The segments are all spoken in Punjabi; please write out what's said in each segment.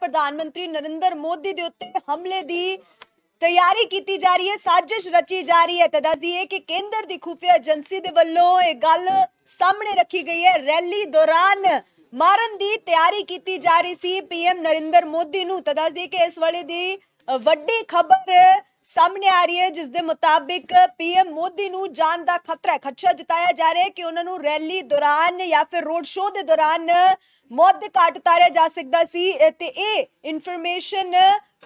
ਪ੍ਰਧਾਨ ਮੰਤਰੀ ਨਰਿੰਦਰ ਮੋਦੀ ਦੇ ਉੱਤੇ ਹਮਲੇ ਦੀ ਤਿਆਰੀ ਕੀਤੀ ਜਾ ਰਹੀ ਹੈ ਸਾਜ਼ਿਸ਼ ਰਚੀ ਜਾ ਰਹੀ ਹੈ ਤਦਾਦੀ ਹੈ ਕਿ ਕੇਂਦਰ ਦੀ ਖੁਫੀਆ ਏਜੰਸੀ ਦੇ ਵੱਲੋਂ ਇਹ ਗੱਲ ਸਾਹਮਣੇ ਰੱਖੀ ਗਈ ਹੈ ਰੈਲੀ ਦੌਰਾਨ ਮਾਰਨ ਦੀ ਤਿਆਰੀ ਕੀਤੀ ਜਾ ਰਹੀ ਸੀ ਪੀਐਮ ਨਰਿੰਦਰ ਮੋਦੀ ਨੂੰ ਤਦਾਦੀ ਕਿ ਇਸ ਵਾਲੇ ਦੀ ਵੱਡੀ ਖਬਰ ਸਾਹਮਣੇ ਆ ਰਹੀ ਹੈ ਜਿਸ ਦੇ ਮੁਤਾਬਿਕ ਪੀਐਮ ਮੋਦੀ ਨੂੰ ਜਾਨ ਦਾ ਖਤਰਾ ਹੈ ਖਤਰਾ ਜਤਾਇਆ ਜਾ ਰਿਹਾ ਹੈ ਕਿ ਉਹਨਾਂ ਨੂੰ ਰੈਲੀ ਦੌਰਾਨ ਜਾਂ ਫਿਰ ਰੋਡ ਸ਼ੋਅ ਦੇ ਦੌਰਾਨ ਮੌਤ ਦੇ ਘਾਟ ਉਤਾਰਿਆ ਜਾ ਸਕਦਾ ਸੀ ਤੇ ਇਹ ਇਨਫੋਰਮੇਸ਼ਨ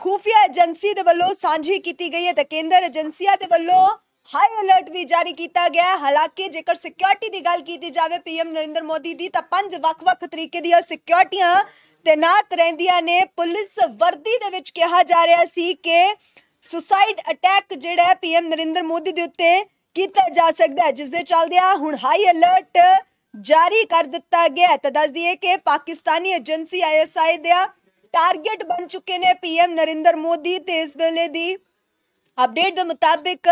ਖੂਫੀਆ ਏਜੰਸੀ ਦੇ ਵੱਲੋਂ ਸਾਂਝੀ ਕੀਤੀ ਗਈ ਹੈ ਤੇ ਕੇਂਦਰ ਏਜੰਸੀਆਂ ਦੇ ਵੱਲੋਂ ਹਾਈ ਅਲਰਟ ਵੀ ਜਾਰੀ ਕੀਤਾ ਗਿਆ ਹਾਲਾਂਕਿ ਜੇਕਰ ਸਿਕਿਉਰਿਟੀ ਦੀ ਗੱਲ ਕੀਤੀ ਜਾਵੇ ਪੀਐਮ ਨਰਿੰਦਰ ਮੋਦੀ ਦੀ ਤਾਂ ਪੰਜ ਵੱਖ-ਵੱਖ ਤਰੀਕੇ ਦੀਆਂ ਸਿਕਿਉਰਟੀਆਂ ਤੈਨਾਤ ਰਹਿੰਦੀਆਂ ਨੇ ਪੁਲਿਸ ਵਰਦੀ ਦੇ ਵਿੱਚ ਕਿਹਾ ਜਾ ਰਿਹਾ ਸੀ ਕਿ ਸੁਸਾਈਡ ਅਟੈਕ ਜਿਹੜਾ ਪੀਐਮ ਨਰਿੰਦਰ ਮੋਦੀ ਦੇ ਉੱਤੇ ਕੀਤਾ ਜਾ ਸਕਦਾ ਹੈ ਜਿਸ ਦੇ ਚੱਲਦੇ ਆ ਹੁਣ ਹਾਈ ਅਲਰਟ ਜਾਰੀ ਕਰ ਦਿੱਤਾ ਗਿਆ ਤਾਂ ਦੱਸ ਦਈਏ ਕਿ ਪਾਕਿਸਤਾਨੀ ਏਜੰਸੀ ਆਈਐਸਆਈ ਦੇ ਟਾਰਗੇਟ ਬਣ ਚੁੱਕੇ ਨੇ ਪੀਐਮ ਨਰਿੰਦਰ ਮੋਦੀ ਤੇ ਇਸ ਵੇਲੇ ਦੀ ਅਪਡੇਟ ਦੇ ਮੁਤਾਬਿਕ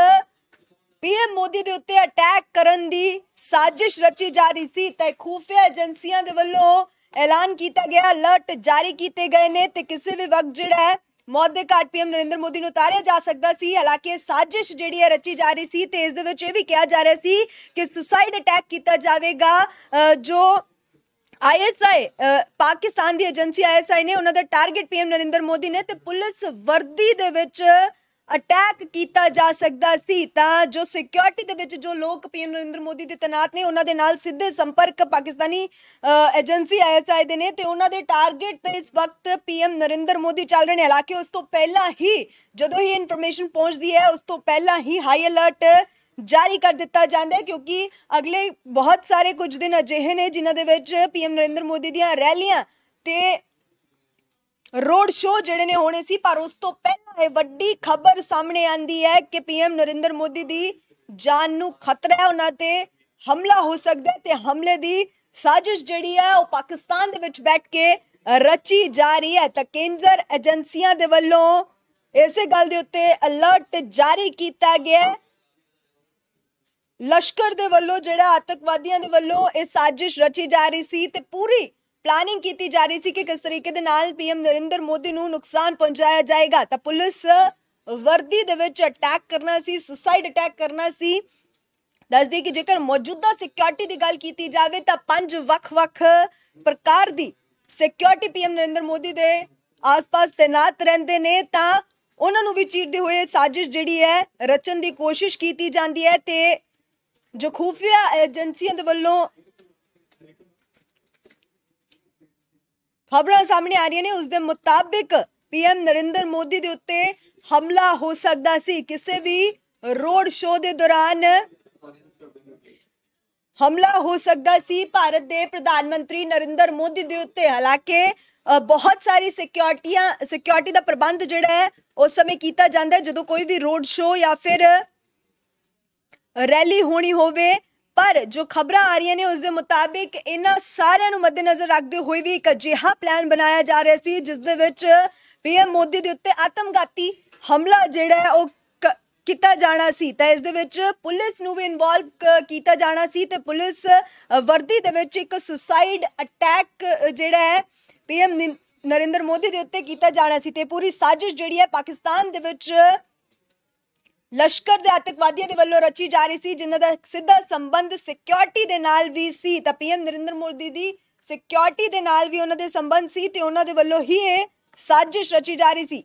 ਪੀਐਮ ਮੋਦੀ ਦੇ ਉੱਤੇ ਅਟੈਕ ਕਰਨ ਦੀ ਸਾਜ਼ਿਸ਼ ਰਚੀ ਜਾ ਰਹੀ ਸੀ ਤੇ ਖੂਫੀਆ ਏਜੰਸੀਆਂ ਦੇ ਵੱਲੋਂ ਐਲਾਨ ਕੀਤਾ ਗਿਆ ਅਲਰਟ ਜਾਰੀ ਕੀਤੇ ਗਏ ਨੇ ਤੇ ਕਿਸੇ ਵੀ ਵਕਤ ਜਿਹੜਾ ਹੈ ਮੌਤ ਦੇ ਘਾਟ ਪੀਐਮ ਨਰਿੰਦਰ ਮੋਦੀ ਨੂੰ ਉਤਾਰਿਆ ਜਾ ਸਕਦਾ ਸੀ ਹਾਲਾਂਕਿ ਸਾਜ਼ਿਸ਼ ਜਿਹੜੀ ਹੈ ਰਚੀ ਜਾ ਰਹੀ ਸੀ ਤੇ ਇਸ ਦੇ ਵਿੱਚ ਇਹ ਵੀ ਕਿਹਾ ਜਾ ਰਿਹਾ ਸੀ ਕਿ ਸੁਸਾਈਡ ਅਟੈਕ ਕੀਤਾ ਜਾਵੇਗਾ ਜੋ ਆਈਐਸਆਈ ਪਾਕਿਸਤਾਨ ਦੀ ਏਜੰਸੀ ਆਈਐਸਆਈ ਨੇ ਉਹਨਾਂ ਦਾ ਟਾਰਗੇਟ ਪੀਐਮ ਨਰਿੰਦਰ ਮੋਦੀ ਨੇ ਤੇ ਪੁਲਿਸ ਵਰਦੀ ਦੇ ਵਿੱਚ ਅਟੈਕ ਕੀਤਾ ਜਾ ਸਕਦਾ ਸੀ ਤਾਂ ਜੋ ਸਿਕਿਉਰਿਟੀ ਦੇ ਵਿੱਚ ਜੋ ਲੋਕ ਪੀ ਨਰਿੰਦਰ ਮੋਦੀ ਦੇ ਤਨਾਤ ਨੇ ਉਹਨਾਂ ਦੇ ਨਾਲ ਸਿੱਧੇ ਸੰਪਰਕ ਪਾਕਿਸਤਾਨੀ ਏਜੰਸੀ ਆਈਐਸਆਈ ਦੇ ਨੇ ਤੇ ਉਹਨਾਂ ਦੇ ਟਾਰਗੇਟ ਤੇ ਇਸ ਵਕਤ ਪੀਐਮ ਨਰਿੰਦਰ ਮੋਦੀ ਚੱਲ ਰਹੇ ਨੇ ਹਾਲਾਂਕਿ ਉਸ ਤੋਂ ਪਹਿਲਾਂ ਹੀ ਜਦੋਂ ਹੀ ਇਨਫੋਰਮੇਸ਼ਨ ਪਹੁੰਚਦੀ ਹੈ ਉਸ ਤੋਂ ਪਹਿਲਾਂ ਹੀ ਹਾਈ ਅਲਰਟ ਜਾਰੀ ਕਰ ਦਿੱਤਾ ਜਾਂਦਾ ਹੈ ਕਿਉਂਕਿ ਅਗਲੇ ਬਹੁਤ ਸਾਰੇ ਕੁਝ ਦਿਨ ਅਜਿਹੇ ਨੇ ਜਿਨ੍ਹਾਂ ਦੇ ਵਿੱਚ ਪੀਐਮ ਨਰਿੰਦਰ ਮੋਦੀ ਦੀਆਂ ਰੈਲੀਆਂ ਤੇ ਰੋਡ ਸ਼ੋਅ ਜਿਹੜੇ ਨੇ ਹੋਣੇ ਸੀ ਪਰ ਉਸ ਤੋਂ ਪਹਿਲਾਂ ਇਹ ਵੱਡੀ ਖਬਰ ਸਾਹਮਣੇ ਆਂਦੀ ਹੈ ਕਿ ਪੀਐਮ ਨਰਿੰਦਰ ਮੋਦੀ ਦੀ ਜਾਨ ਨੂੰ ਖਤਰਾ ਹੈ ਉਹਨਾਂ ਤੇ ਹਮਲਾ ਹੋ ਸਕਦਾ ਹੈ ਤੇ ਹਮਲੇ ਦੀ ਸਾਜ਼ਿਸ਼ ਜਿਹੜੀ ਹੈ ਉਹ ਪਾਕਿਸਤਾਨ ਦੇ ਵਿੱਚ ਬੈਠ ਕੇ ਰਚੀ ਜਾ ਰਹੀ ਹੈ ਤਾਂ ਕੇਂਦਰ ਏਜੰਸੀਆਂ ਦੇ ਵੱਲੋਂ ਇਸੇ ਗੱਲ ਦੇ ਉੱਤੇ ਅਲਰਟ ਜਾਰੀ ਕੀਤਾ ਗਿਆ ਹੈ ਲਸ਼ਕਰ ਦੇ ਵੱਲੋਂ ਜਿਹੜਾ ਆਤੰਕਵਾਦੀਆਂ ਦੇ ਵੱਲੋਂ ਇਹ ਸਾਜ਼ਿਸ਼ ਰਚੀ ਜਾ ਰਹੀ ਸੀ ਤੇ ਪੂਰੀ ਪਲਾਨਿੰਗ ਕੀਤੀ ਜਾ ਰਹੀ ਸੀ ਕਿ ਕਿਸ ਤਰੀਕੇ ਦੇ ਨਾਲ ਪੀਐਮ ਨਰਿੰਦਰ ਮੋਦੀ ਨੂੰ ਨੁਕਸਾਨ ਪਹੁੰਚਾਇਆ ਜਾਏਗਾ ਤਾਂ ਪੁਲਿਸ ਵਰਦੀ ਦੇ ਵਿੱਚ ਅਟੈਕ ਕਰਨਾ ਸੀ ਸੁਸਾਈਡ ਅਟੈਕ ਕਰਨਾ ਸੀ ਦੱਸਦੇ ਕਿ ਜੇਕਰ ਮੌਜੂਦਾ ਸਿਕਿਉਰਿਟੀ ਦੀ ਗੱਲ ਕੀਤੀ ਜਾਵੇ ਤਾਂ ਪੰਜ ਵੱਖ-ਵੱਖ ਪ੍ਰਕਾਰ ਦੀ ਸਿਕਿਉਰਿਟੀ ਪੀਐਮ ਨਰਿੰਦਰ ਮੋਦੀ ਦੇ ਆਸ-ਪਾਸ ਤੈਨਾਤ ਰਹਿੰਦੇ ਨੇ ਤਾਂ ਉਹਨਾਂ ਨੂੰ ਵੀ ਚੀਰਦੇ ਹੋਏ ਸਾਜ਼ਿਸ਼ ਜਿਹੜੀ ਹੈ ਰਚਣ ਦੀ ਕੋਸ਼ਿਸ਼ ਕੀਤੀ ਜਾਂਦੀ ਹੈ ਤੇ ਜੋ ਖੂਫੀਆ ਏਜੰਸੀਆਂ ਦੇ ਵੱਲੋਂ ਖਬਰਾਂ ਸਾਹਮਣੇ ਆ ਰਹੀਆਂ ਨੇ ਉਸ ਦੇ ਮੁਤਾਬਿਕ ਪੀਐਮ ਨਰਿੰਦਰ ਮੋਦੀ ਦੇ ਉੱਤੇ ਹਮਲਾ ਹੋ ਸਕਦਾ ਸੀ ਕਿਸੇ ਵੀ ਰੋਡ ਸ਼ੋਅ ਦੇ ਦੌਰਾਨ ਹਮਲਾ ਹੋ ਸਕਦਾ ਸੀ ਭਾਰਤ ਦੇ ਪ੍ਰਧਾਨ ਮੰਤਰੀ ਨਰਿੰਦਰ ਮੋਦੀ ਦੇ ਉੱਤੇ ਹਾਲਾਂਕਿ ਬਹੁਤ ਸਾਰੀ ਸਿਕਿਉਰਟੀਆਂ ਸਿਕਿਉਰਟੀ ਦਾ ਪ੍ਰਬੰਧ ਜਿਹੜਾ ਹੈ ਉਸ ਸਮੇਂ ਕੀਤਾ ਜਾਂਦਾ ਹੈ ਜਦੋਂ ਕੋਈ ਵੀ ਰੋਡ ਸ਼ੋਅ ਜਾਂ ਫਿਰ ਰੈਲੀ ਹੋਣੀ ਹੋਵੇ ਪਰ ਜੋ ਖਬਰਾਂ ਆ ਰਹੀਆਂ ਨੇ ਉਸ ਦੇ ਮੁਤਾਬਿਕ ਇਹਨਾਂ ਸਾਰਿਆਂ ਨੂੰ ਮੱਦੇਨਜ਼ਰ ਰੱਖਦੇ ਹੋਏ ਵੀ ਇੱਕ ਅਜਿਹਾ ਪਲਾਨ ਬਣਾਇਆ ਜਾ ਰਿਹਾ ਸੀ ਜਿਸ ਦੇ ਵਿੱਚ ਪੀਐਮ ਮੋਦੀ ਦੇ ਉੱਤੇ ਆਤਮਗਾਤੀ ਹਮਲਾ ਜਿਹੜਾ ਹੈ ਉਹ ਕੀਤਾ ਜਾਣਾ ਸੀ ਤਾਂ ਇਸ ਦੇ ਵਿੱਚ ਪੁਲਿਸ ਨੂੰ ਵੀ ਇਨਵੋਲਵ ਕੀਤਾ ਜਾਣਾ ਸੀ ਤੇ ਪੁਲਿਸ ਵਰਦੀ ਦੇ ਵਿੱਚ ਇੱਕ ਸੁਸਾਈਡ ਅਟੈਕ ਜਿਹੜਾ ਹੈ ਪੀਐਮ ਨਰਿੰਦਰ ਮੋਦੀ ਦੇ ਉੱਤੇ ਕੀਤਾ ਜਾਣਾ ਸੀ ਤੇ ਪੂਰੀ ਸਾਜ਼ਿਸ਼ ਜਿਹੜੀ ਹੈ ਪਾਕਿਸਤਾਨ ਦੇ ਵਿੱਚ ਲਸ਼ਕਰ ਦੇ ਆਤਕਵਾਦੀਆਂ ਦੇ ਵੱਲੋਂ ਰਚੀ ਜਾ ਰਹੀ ਸੀ ਜਿਨ੍ਹਾਂ ਦਾ ਸਿੱਧਾ ਸੰਬੰਧ ਸਿਕਿਉਰਿਟੀ ਦੇ ਨਾਲ ਵੀ ਸੀ ਤਾਂ ਪੀਐਮ ਨਰਿੰਦਰ ਮੋਦੀ ਦੀ ਸਿਕਿਉਰਿਟੀ ਦੇ ਨਾਲ ਵੀ ਉਹਨਾਂ ਦੇ ਸੰਬੰਧ ਸੀ ਤੇ ਉਹਨਾਂ ਦੇ ਵੱਲੋਂ ਹੀ ਇਹ ਸਾਜ਼ਿਸ਼ ਰਚੀ ਜਾ ਰਹੀ ਸੀ